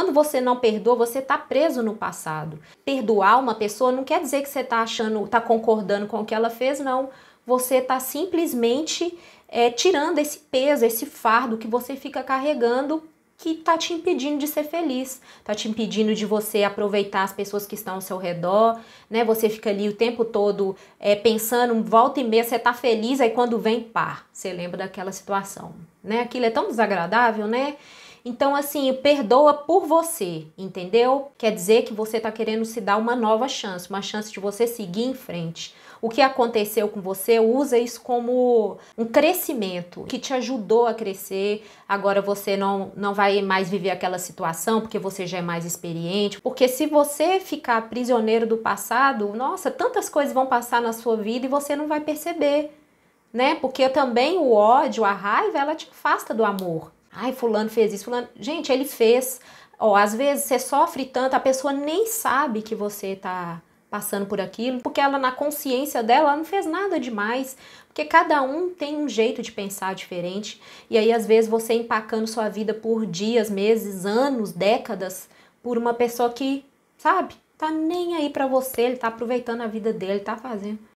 Quando você não perdoa, você está preso no passado. Perdoar uma pessoa não quer dizer que você está achando, está concordando com o que ela fez, não. Você está simplesmente é, tirando esse peso, esse fardo que você fica carregando que está te impedindo de ser feliz, está te impedindo de você aproveitar as pessoas que estão ao seu redor, né? Você fica ali o tempo todo é, pensando, volta e meia, você está feliz, aí quando vem pá. você lembra daquela situação, né? Aquilo é tão desagradável, né? Então, assim, perdoa por você, entendeu? Quer dizer que você está querendo se dar uma nova chance, uma chance de você seguir em frente. O que aconteceu com você, usa isso como um crescimento que te ajudou a crescer. Agora você não, não vai mais viver aquela situação porque você já é mais experiente. Porque se você ficar prisioneiro do passado, nossa, tantas coisas vão passar na sua vida e você não vai perceber né? Porque também o ódio, a raiva, ela te afasta do amor. Ai, fulano fez isso, fulano. Gente, ele fez. Ó, às vezes você sofre tanto, a pessoa nem sabe que você tá passando por aquilo, porque ela na consciência dela não fez nada demais, porque cada um tem um jeito de pensar diferente. E aí às vezes você empacando sua vida por dias, meses, anos, décadas por uma pessoa que, sabe, tá nem aí para você, ele tá aproveitando a vida dele, tá fazendo